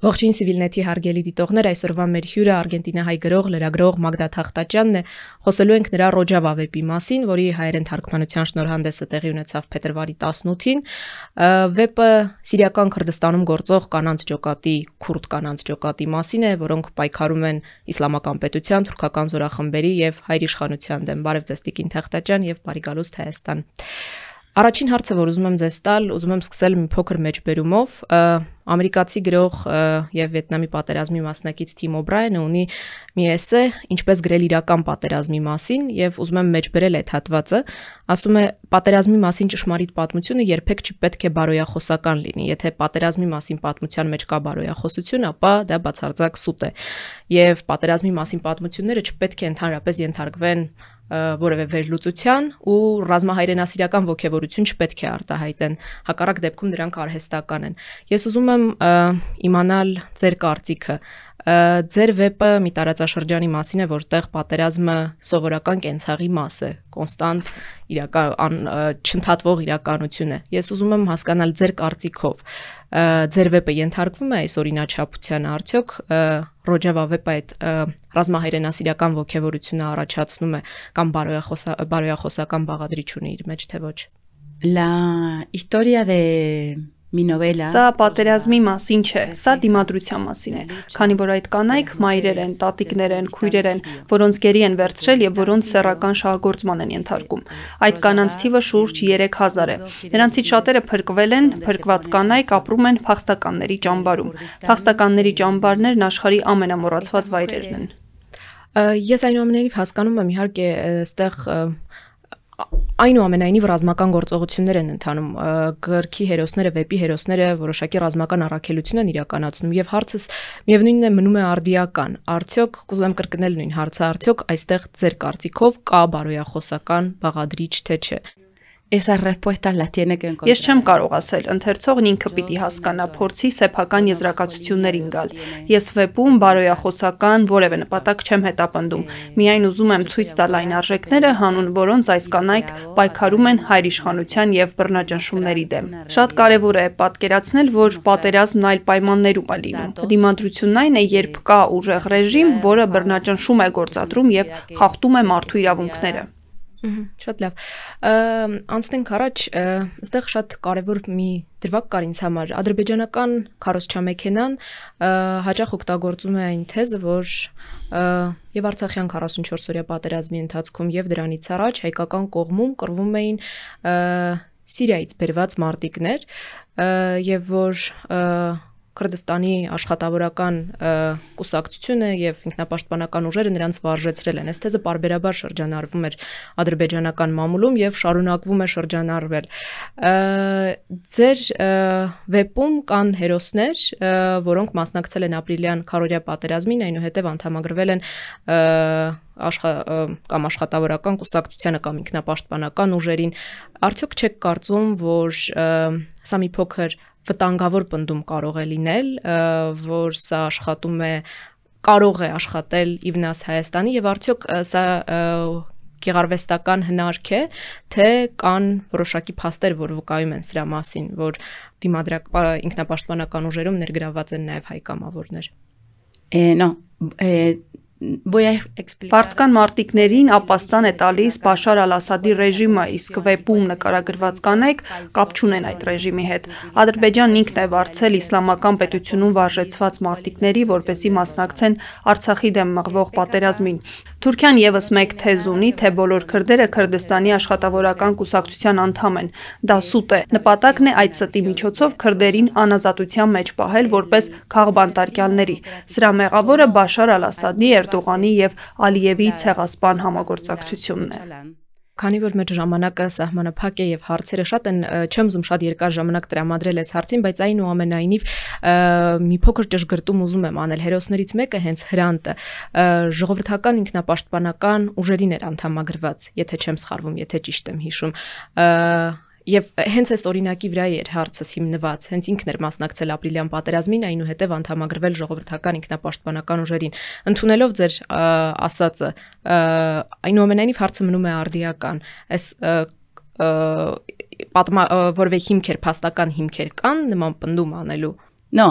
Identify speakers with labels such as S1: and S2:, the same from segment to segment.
S1: Ողջույն Civilnet-ի հարգելի դիտողներ, այսօրվա մեր հյուրը Արգենտինահայ գրող, լրագրող Մագդա Թախտաճյանն է։ Խոսելու ենք նրա Ռոջավա վեպի մասին, որի հայերեն թարգմանության շնորհանդեսը տեղի ունեցավ փետրվարի 18-ին։ Վեպը Սիրիական Քրդստանում գործող կանանց ջոկատի, քուրդ կանանց ջոկատի մասին է, որոնք պայքարում են իսլամական պետության, թուրքական զորախմբերի եւ հայր իշխանության դեմ։ Բարև ձեզ Տիկին Թախտաճյան եւ բարի գալուստ Հայաստան։ Առաջին հարցը, որ ուզում եմ ձեզ տալ, ուզում եմ սկսել մի փոքր մեջբերումով, ամերիկացի գրող եւ Վիետնամի պատերազմի մասնակից Թիմ Օբրայենը ունի մի էսե, ինչպես գրել իրական պատերազմի մասին եւ ուզում եմ մեջբերել այդ հատվածը, ասում է պատերազմի մասին ճշմարիտ պատմությունը երբեք չպետք է բարոյախոսական լինի։ Եթե պատերազմի մասին պատմության մեջ կա բարոյախոսություն, ապա դա բացարձակ սուտ է։ Եվ պատերազմի մասին պատմությունները չպետք է ընդհանրապես ենթարկվեն որևէ վերլուծության ու ռազմահայրենասիրական ողքեվորություն չպետք է արտահայտեն։ Հակառակ դեպքում նրանք արհեստական են։ Ես ուզում եմ իմանալ ձեր կարծիքը ձեր վեպը մի տարածաշրջանի մասին է, որտեղ պատերազմը սովորական կենցաղի մաս է, կոնստանտ իրական չընդհատվող իրականություն է։ Ես ուզում եմ հասկանալ ձեր կարծիքով, ձեր վեպը ենթարկվում է այս օրինաչափության արդյոք Ռոջավա վեպը այդ ռազմահայրենասիրական ողքեվորությունը առաջացնում է կամ բարոյախոսա բարոյախոսական բաղադրիչ ունի իր մեջ, թե ոչ։ La historia de Mi novela. Սա
S2: պատերազմի մասին չէ, սա դիմադրության մասին է, քանի որ այդ կանայք մայրեր են, տատիկներ են, քույրեր են, որոնց գերի են վերցրել եւ որոնց սեռական շահագործման են ենթարկում։ Այդ կանանց թիվը շուրջ 3000 է։ Նրանցից շատերը փրկվել են, փրկված կանայք ապրում են փախստականների ճամբարում։
S1: Փախստականների ճամբարներն աշխարի ամենամոռացված վայրերն են։ Ես այնուամենայնիվ հասկանում եմ իհարկե այստեղ այնուամենայնիվ ռազմական գործողություններ են ընթանում գրքի հերոսները, վեպի հերոսները որոշակի ռազմական առաքելություն են իրականացնում եւ հարցս միևնույնն է մնում է արդիական։ Արդյոք կուզեմ կրկնել նույն հարցը, արդյոք այստեղ ձեր կարծիքով կա բարոյախոսական բաղադրիչ թե՞ չէ esas respuestas las tiene que encontrar. Ես
S2: չեմ կարող ասել, ընթերցողն
S1: ինքը պիտի հասկանա փորձի սեփական եզրակացություններին
S2: գալ։ Ես վեբում բարոյախոսական որևէ նպատակ չեմ հետապնդում։ Միայն ուզում եմ ցույց տալ այն արժեքները, հանուն որոնց այս կանայք պայքարում են հայր իշխանության եւ բռնաճնշումների դեմ։ Շատ կարեւոր է պատկերացնել, որ պատերազմն այլ պայմաններում է լինում։ Դիմադրությունն այն է, երբ կա ուժեղ ռեժիմ, որը բռնաճնշում է գործադրում եւ խախտում է մարդու իրավունքները։
S1: Շատ լավ։ Անցնենք առաջ, այստեղ շատ կարևոր մի դրվագ կար ինձ համար։ Ադրբեջանական քարոզչամեքենան հաճախ օգտագործում է այն թեզը, որ եւ Արցախյան 44-օրյա պատերազմի ընթացքում եւ դրանից առաջ հայկական կողմում կռվում էին Սիրիայից բերված մարտիկներ եւ որ և, Քրդստանի աշխատավորական կուսակցությունը եւ ինքնապաշտպանական ուժերը նրանց վարժեցրել են։ Այս թեզը բարբերաբար շրջանառվում էր ադրբեջանական մամուլում եւ շարունակվում է շրջանառվել։ Ձեր վեբում կան հերոսներ, որոնք մասնակցել են ապրիլյան քարորիա պատերազմին, այնուհետեւ անդամագրվել են աշխա կամ աշխատավորական կուսակցությանը կամ ինքնապաշտպանական ուժերին արդյոք չեք կարծում որ սա մի փոքր վտանգավոր պնդում կարող է լինել, որ սա աշխատում է կարող է աշխատել Իվնաս Հայաստանի եւ արդյոք սա գեղարվեստական հնարք է, թե կան որոշակի փաստեր, որ վկայում են սրա մասին, որ դիմադրակ ինքնապաշտպանական ուժերում ներգրաված են նաեւ հայ կամավորներ։
S2: Է, նո, Վարձկան մարտիկներին ապաստան է տալիս Բաշար Ալ-Ասադի ռեժիմը, իսկ վեպում նկարագրված կանայք կապ չունեն այդ ռեժիմի հետ։ Ադրբեջանն ինքն է վարձել իսլամական պետությունում վարժեցված մարտիկների, որպեսի մասնակցեն Արցախի դեմ մղվող պատերազմին։ Թուրքիան եւս մեկ թեզ ունի, թե բոլոր քրդերը Քրդստանի աշխատավորական կուսակցության անդամ են։ Դա սուտ է։ Նպատակն է այդ ստի միջոցով քրդերին անազատության մեջ պահել որպես քաղբանտարկյալների։ Սրա մեղավորը Բաշար Ալ-Ասադի էր Էրդողանի եւ Ալիևի ցեղասպան
S1: համագործակցությունն է։ Քանի որ մեր ժամանակը սահմանափակ է եւ հարցերը շատ են, չեմ ուզում շատ երկար ժամանակ տրամադրել այս հարցին, բայց այնուամենայնիվ մի փոքր ճշգրտում ուզում եմ անել։ Հերոսներից մեկը հենց Հրանտը ժողովրդական ինքնապաշտպանական ուժերին էր անդամագրված, եթե չեմ սխալվում, եթե ճիշտ եմ հիշում։ Եվ հենց այս օրինակի վրա էր հարցս հիմնված, հենց ինքն էր մասնակցել ապրիլյան պատերազմին, այնուհետև անդամագրվել ժողովրդական ինքնապաշտպանական ուժերին։ Ընթունելով ձեր ասածը, այնուամենայնիվ հարցը մնում է արդիական։ Այս պատմա որովե հիմքեր, փաստական հիմքեր կան նման պնդում անելու։ Նո,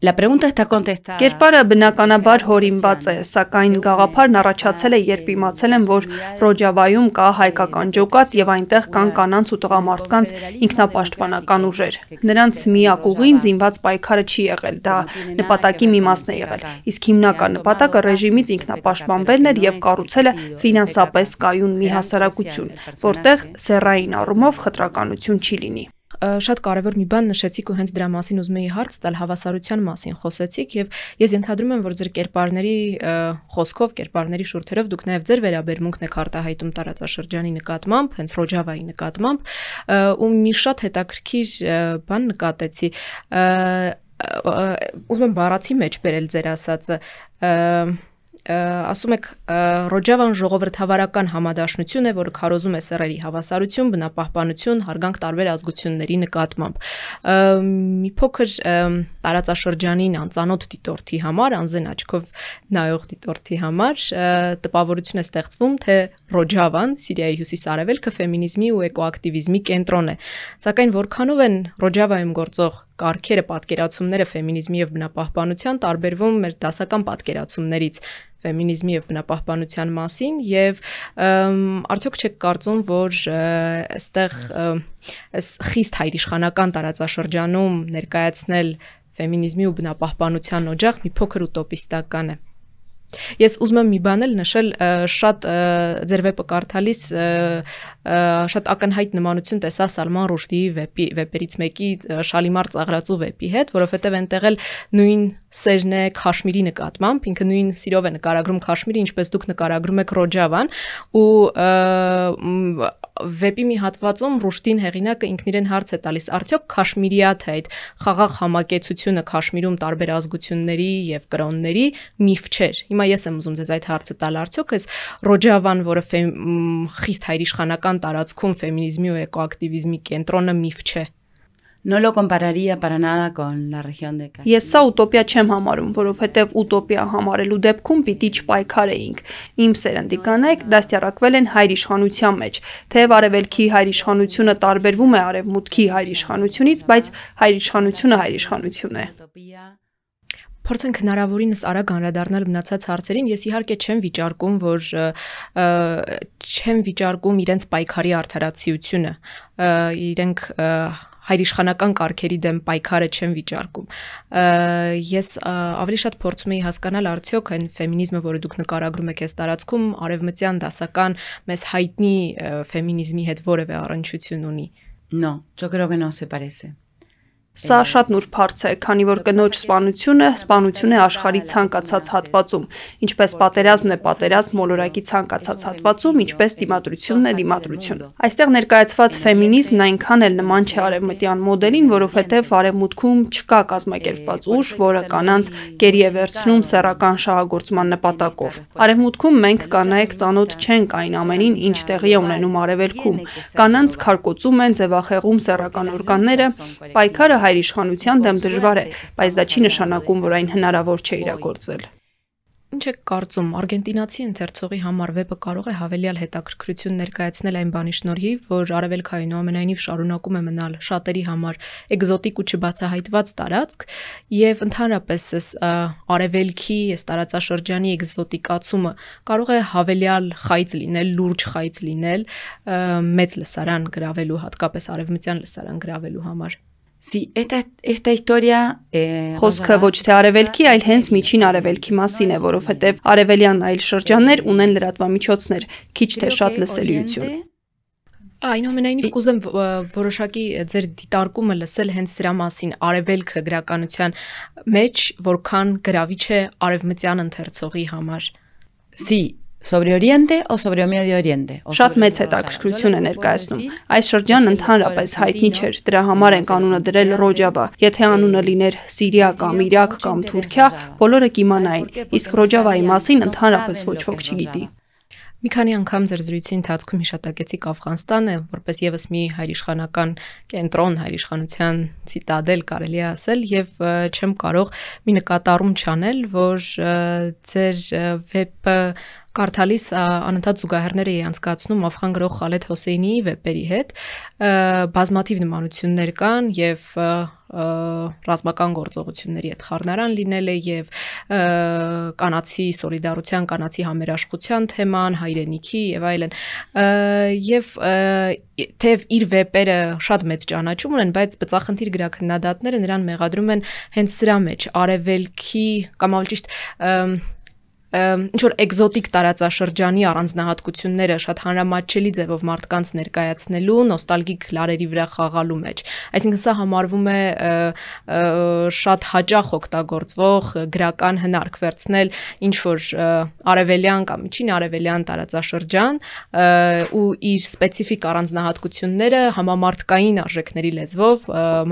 S1: La pregunta está contestada.
S2: Կերպարը բնականաբար հորինված է, սակայն գաղափարն առաջացել է, երբ իմացել եմ, որ Ռոջավայում կա հայկական ջոկատ եւ այնտեղ կան կանանց ու տղամարդկանց ինքնապաշտպանական ուժեր։ Նրանց միակ ուղին զինված պայքարը չի եղել, դա նպատակի մի մասն է եղել։ Իսկ հիմնական նպատակը ռեժիմից ինքնապաշտպանվելն էր եւ կառուցելը
S1: ֆինանսապես կայուն մի հասարակություն, որտեղ սերային առումով խտրականություն չի լինի շատ կարևոր մի բան նշեցիք ու հենց դրա մասին ուզում էի հարց տալ հավասարության մասին խոսեցիք եւ ես ենթադրում եմ որ ձեր կերպարների խոսքով կերպարների շուրթերով դուք նաեւ ձեր վերաբերմունքն եք արտահայտում տարածաշրջանի նկատմամբ հենց Ռոջավայի նկատմամբ ու մի շատ հետաքրքիր բան նկատեցի ուզում եմ բառացի մեջ բերել ձեր ասածը ասում եք Ռոջավան ժողովրդավարական համադաշնություն է, որը քարոզում է սեռերի հավասարություն, բնապահպանություն, հարգանք տարբեր ազգությունների նկատմամբ։ Մի փոքր տարածաշրջանին անծանոթ դիտորդի համար, անզեն աչքով նայող դիտորդի համար տպավորություն է ստեղծվում, թե Ռոջավան Սիրիայի հյուսիսարևելքը ֆեմինիզմի ու էկոակտիվիզմի կենտրոն է։ Սակայն որքանով են Ռոջավայում գործող կարգերը, պատկերացումները ֆեմինիզմի եւ բնապահպանության տարբերվում մեր դասական պատկերացումներից ֆեմինիզմի եւ բնապահպանության մասին եւ արդյոք չեք կարծում, որ այստեղ այս խիստ հայրիշխանական տարածաշրջանում ներկայացնել ֆեմինիզմի ու բնապահպանության օջախ մի փոքր ուտոպիստական է։ Ես ուզում եմ մի բան էլ նշել, շատ ձերվեպը կարդալիս շատ ակնհայտ նմանություն տեսա Սալման Ռուշդիի վեպի վեպերից մեկի Շալիմար ծաղրածու վեպի հետ, որովհետև այնտեղ էլ նույն սերն է Քաշմիրի նկատմամբ, ինքը նույն սիրով է նկարագրում Քաշմիրը, ինչպես դուք նկարագրում եք Ռոջավան, ու վեպի մի հատվածում Ռուշտին հեղինակը ինքն իրեն հարց է տալիս, արդյոք Քաշմիրիա թե այդ խաղաղ համակեցությունը Քաշմիրում տարբեր ազգությունների եւ կրոնների միֆ չէր։ Հիմա ես եմ ուզում ձեզ այդ հարցը տալ, արդյոք այս Ռոջավան, որը խիստ հայրիշխանական տարածքում ֆեմինիզմի ու էկոակտիվիզմի կենտրոնը միֆ չէ no lo compararía para nada con la región de
S2: Castilla. Ես սա ուտոպիա չեմ համարում, որովհետև ուտոպիա համարելու դեպքում պիտի չպայքարեինք։ Իմ սերնդի կանայք դաստիարակվել են հայր իշխանության մեջ, թեև արևելքի հայր իշխանությունը տարբերվում է արևմուտքի հայր իշխանությունից, բայց հայր իշխանությունը հայր իշխանություն է։
S1: Փորձենք հնարավորինս արագ անդրադառնալ մնացած հարցերին։ Ես իհարկե չեմ վիճարկում, որ չեմ վիճարկում իրենց պայքարի արդարացիությունը, իրենք հայրիշխանական կարգերի դեմ պայքարը չեն վիճարկում։ Ես ավելի շատ փորձում եի հասկանալ արդյոք այն ֆեմինիզմը, որը դուք նկարագրում եք այս տարածքում, արևմտյան դասական մեզ հայտնի ֆեմինիզմի հետ որևէ առնչություն ունի։ No, yo creo que no se parece.
S2: Սա շատ նուրբ հարց է, քանի որ կնոջ սպանությունը սպանություն է աշխարհի ցանկացած հատվածում, ինչպես պատերազմն է պատերազմ մոլորակի ցանկացած հատվածում, ինչպես դիմադրությունն է դիմադրություն։ Այստեղ ներկայացված ֆեմինիզմն այնքան էլ նման չէ արևմտյան մոդելին, որովհետև արևմուտքում չկա կազմակերպված ուժ, որը կանանց կերի է վերցնում սեռական շահագործման նպատակով։ Արևմուտքում մենք կանայք ծանոթ չենք այն ամենին, ինչ տեղի է ունենում արևելքում։ Կանանց քարկոծում են, ձևախեղում սեռական օրգանները, պայքարը հայր իշխանության դեմ դժվար է, բայց դա չի նշանակում, որ այն հնարավոր չէ իրագործել։
S1: Ինչ եք կարծում, արգենտինացի ընթերցողի համար վեպը կարող է հավելյալ հետաքրքրություն ներկայացնել այն բանի շնորհիվ, որ արևելքային ու ամենայնիվ շարունակում է մնալ շատերի համար էկզոտիկ ու չբացահայտված տարածք եւ ընդհանրապես այս արևելքի, այս տարածաշրջանի էկզոտիկացումը կարող է հավելյալ խայծ լինել, լուրջ խայծ լինել մեծ լսարան գրավելու, հատկապես արևմտյան լսարան գրավելու համար։ Sí, esta esta historia խոսքը ոչ
S2: թե արևելքի, այլ հենց միջին արևելքի մասին է, որովհետև արևելյան այլ շրջաններ ունեն լրատվամիջոցներ, քիչ թե շատ լսելիություն։
S1: Այնուամենայնիվ կուզեմ որոշակի ձեր դիտարկումը լսել հենց սրա մասին արևելքը գրականության մեջ, որքան գրավիչ է արևմտյան ընթերցողի համար։ Sí, Sobre Oriente
S2: o sobre Medio Oriente։ Շատ մեծ հետաքրքրություն է ներկայացնում։ Այս շրջանն ընդհանրապես հայտնի չէր, դրա համար են կանոնը դրել Ռոջավա։ Եթե անունը լիներ Սիրիա կամ Իրաք կամ Թուրքիա, բոլորը կիմանային, իսկ Ռոջավայի մասին ընդհանրապես ոչ ոք չգիտի։
S1: Մի քանի անգամ ձեր զրույցի ընթացքում հիշատակեցիք Աֆղանստանը որպես եւս մի հայրիշխանական կենտրոն, հայրիշխանության ցիտադել կարելի է ասել եւ չեմ կարող մի նկատառում չանել, որ ձեր վեբը կարդալիս անընդհատ զուգահեռներ էի անցկացնում Աֆղան գրող Խալեդ Հոսեյնիի վեպերի հետ։ Բազմաթիվ նմանություններ կան եւ ռազմական գործողությունների հետ խառնարան լինել է եւ կանացի սոլիդարության, կանացի համերաշխության թեման, հայրենիքի եւ այլն։ Եվ թեև իր վեպերը շատ մեծ ճանաչում ունեն, բայց բծախնդիր գրակնադատները նրան մեղադրում են հենց սրա մեջ արևելքի կամ ավելի ճիշտ ինչ որ էկզոտիկ տարածաշրջանի առանձնահատկությունները շատ հանրամատչելի ձևով մարդկանց ներկայացնելու նոստալգիկ լարերի վրա խաղալու մեջ։ Այսինքն սա համարվում է շատ հաճախ օգտագործվող գրական հնարք վերցնել ինչ որ արևելյան կամ միջին արևելյան տարածաշրջան ու իր սպეციფიկ առանձնահատկությունները համամարտկային արժեքների լեզվով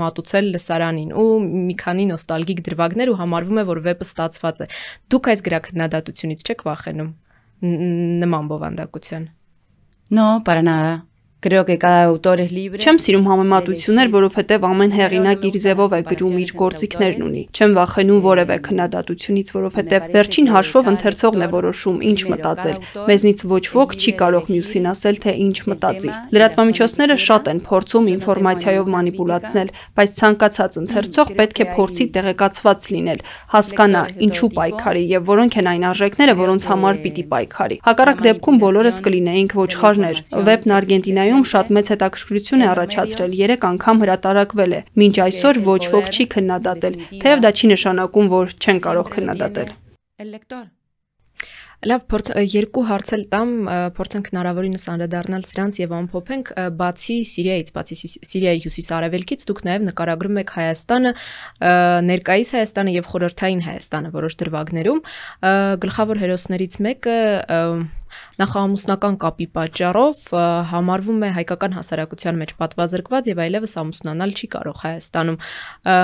S1: մատուցել լսարանին ու մի քանի նոստալգիկ դրվագներ ու համարվում է որ վեպը ստացված է։ Դուք այս գրականադատ ազատությունից չեք վախենում նման բովանդակության։ No, para nada Creo que cada autor es libre. Չեմ սիրում
S2: համեմատություններ, որովհետև ամեն հեղինակ իր ձևով է գրում իր գործիքներն ունի։ Չեմ վախենում որևէ քննադատությունից, որովհետև վերջին հաշվով ընթերցողն է որոշում ինչ մտածել։ Մեզնից ոչ ոք չի կարող մյուսին ասել, թե ինչ մտածի։ Լրատվամիջոցները շատ են փորձում ինֆորմացիայով մանիպուլացնել, բայց ցանկացած ընթերցող պետք է փորձի տեղեկացված լինել, հասկանա ինչու պայքարի եւ որոնք են այն արժեքները, որոնց համար պիտի պայքարի։ Հակառակ դեպքում բոլորս կլինեինք ոչխարներ։ Վեբն Արգենտինայում Ֆրանսիայում շատ մեծ հետաքրքրություն է առաջացրել, 3 անգամ հրատարակվել է։ Մինչ այսօր ոչ ոք չի քննադատել, թեև դա չի նշանակում, որ
S1: չեն կարող քննադատել։ Լավ, փորձ երկու հարցել տամ, փորձենք հնարավորինս անդրադառնալ սրանց եւ ամփոփենք բացի Սիրիայից, բացի Սիրիայի հյուսիսարևելքից դուք նաեւ նկարագրում եք Հայաստանը, ներկայիս Հայաստանը եւ խորհրդային Հայաստանը որոշ դրվագներում։ Գլխավոր հերոսներից մեկը նախաամուսնական կապի պատճառով համարվում է հայկական հասարակության մեջ պատվազրկված եւ այլևս ամուսնանալ չի կարող Հայաստանում։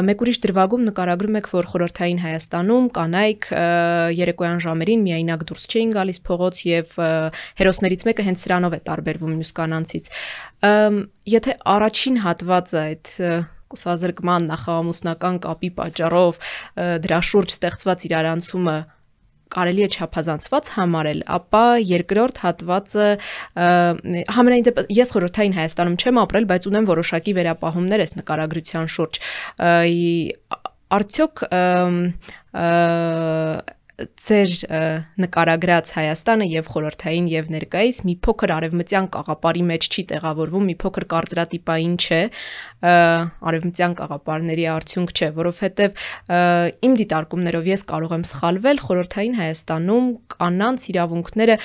S1: Մեկ ուրիշ դրվագում նկարագրում եք, որ խորհրդային Հայաստանում կանայք երեկոյան ժամերին միայնակ դուրս չէին գալիս փողոց եւ հերոսներից մեկը հենց սրանով է տարբերվում մյուս կանանցից։ Եթե առաջին հատվածը այդ կուսազրկման նախաամուսնական կապի պատճառով դրա շուրջ ստեղծված իրարանցումը կարելի է չափազանցված համարել, ապա երկրորդ հատվածը համենայն դեպս ես խորհրդային Հայաստանում չեմ ապրել, բայց ունեմ որոշակի վերապահումներ այս նկարագրության շուրջ։ Արդյոք ձեր նկարագրած Հայաստանը եւ խորհրդային եւ ներկայիս մի փոքր արևմտյան կաղապարի մեջ չի տեղավորվում, մի փոքր կարծրատիպային չէ, արևմտյան կաղապարների արդյունք չէ, որովհետեւ իմ դիտարկումներով ես կարող եմ սխալվել, խորհրդային Հայաստանում կանանց իրավունքները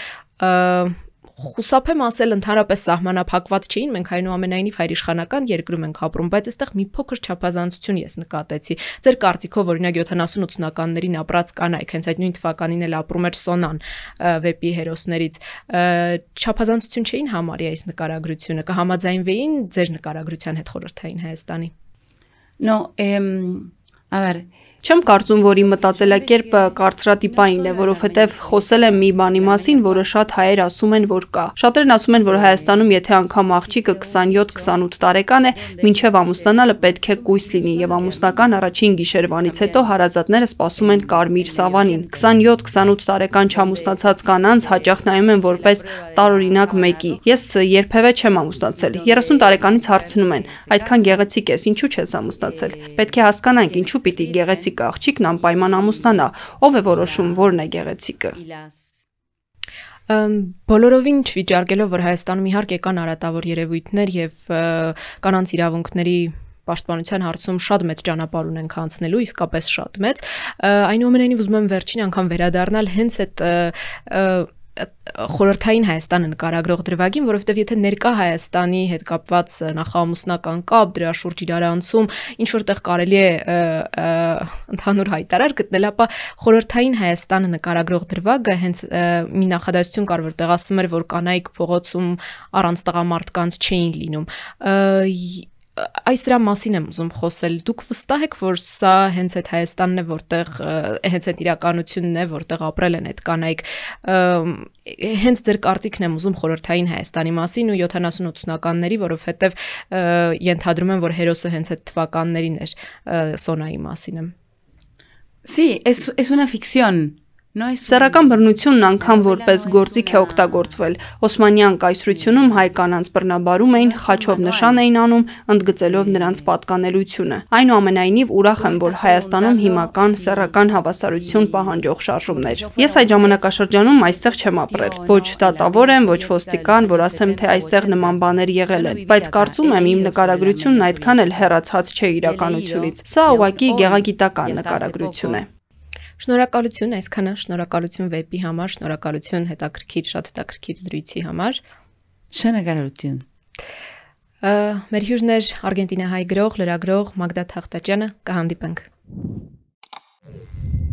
S1: խուսափեմ ասել ընդհանրապես սահմանափակված չէին, մենք այնուամենայնիվ հայրիշխանական երկրում ենք ապրում, բայց այստեղ մի փոքր չափազանցություն ես նկատեցի։ Ձեր կարծիքով օրինակ 70-80-ականներին ապրած կանայք, հենց այդ նույն թվականին էլ ապրում էր Սոնան վեպի հերոսներից, չափազանցություն չէին համարի այս նկարագրությունը, կհամաձայնվեին ձեր նկարագրության հետ խորհրդային Հայաստանի։
S2: No, em, a ver, Չեմ կարծում, որ իմ մտածելակերպը կարծրատիպային է, որովհետև խոսել եմ մի բանի մասին, որը շատ հայեր ասում են, որ կա։ Շատերն ասում են, որ Հայաստանում եթե անգամ աղջիկը 27-28 տարեկան է, մինչև ամուսնանալը պետք է կույս լինի եւ ամուսնական առաջին գիշերվանից հետո հարազատները սպասում են կարմիր սավանին։ 27-28 տարեկան չամուսնացած կանանց հաճախ նայում են որպես տարօրինակ մեկի։ Ես երբևէ չեմ ամուսնացել։ 30 տարեկանից հարցնում են. այդքան գեղեցիկ ես, ինչու՞ չես ամուսնացել։ Պետք է հասկանանք, ինչու պիտի գեղեցիկ գեղեցիկ աղջիկն անպայման
S1: ամուսնանա։ Ո՞վ է որոշում, որն է գեղեցիկը։ Բոլորովին չվիճարկելով, որ Հայաստանում իհարկե կան արատավոր երևույթներ եւ կանանց իրավունքների պաշտպանության հարցում շատ մեծ ճանապարհ ունենք անցնելու, իսկապես շատ մեծ։ Այնուամենայնիվ ուզում եմ վերջին անգամ վերադառնալ հենց այդ խորհրդային Հայաստանը նկարագրող դրվագին, որովհետև եթե ներկա Հայաստանի հետ կապված նախաամուսնական կապ, դրա շուրջ իրարանցում, ինչ որտեղ կարելի է ընդհանուր հայտարար գտնել, ապա խորհրդային Հայաստանը նկարագրող դրվագը հենց մի նախադասություն կար, որտեղ ասվում էր, որ կանայք փողոցում առանց տղամարդկանց չէին լինում այս դրա մասին եմ ուզում խոսել։ Դուք վստահ եք, որ սա հենց այդ Հայաստանն է, որտեղ հենց այդ իրականությունն է, որտեղ ապրել են այդ կանայք։ Հենց ձեր կարծիքն եմ ուզում խորհրդային Հայաստանի մասին ու 70-80-ականների, որովհետև ենթադրում եմ, որ հերոսը հենց այդ թվականներին էր Սոնայի մասին եմ։ Sí, es es una ficción. Սեռական բռնությունն անգամ որպես գործիք է օգտագործվել։
S2: Օսմանյան կայսրությունում հայ կանանց բռնաբարում էին, խաչով նշան էին անում, ընդգծելով նրանց պատկանելությունը։ Այնուամենայնիվ ուրախ եմ, որ Հայաստանում հիմա կան սեռական հավասարություն պահանջող շարժումներ։ Ես այդ ժամանակաշրջանում այստեղ չեմ ապրել։ Ոչ դատավոր եմ, ոչ ոստիկան, որ ասեմ, թե այստեղ նման բաներ եղել են, բայց կարծում եմ իմ նկարագրությունն այդքան էլ հեռացած չէ իրականությունից։ Սա ուղղակի գեղագիտական նկարագրություն է։
S1: Շնորհակալություն այսքանը, շնորհակալություն վեպի համար, շնորհակալություն հետաքրքիր, շատ հետաքրքիր զրույցի համար։ Շնորհակալություն։ Մեր հյուրներ Արգենտինա հայ գրող, լրագրող Մագդա Թախտաճյանը կհանդիպենք։ Thank you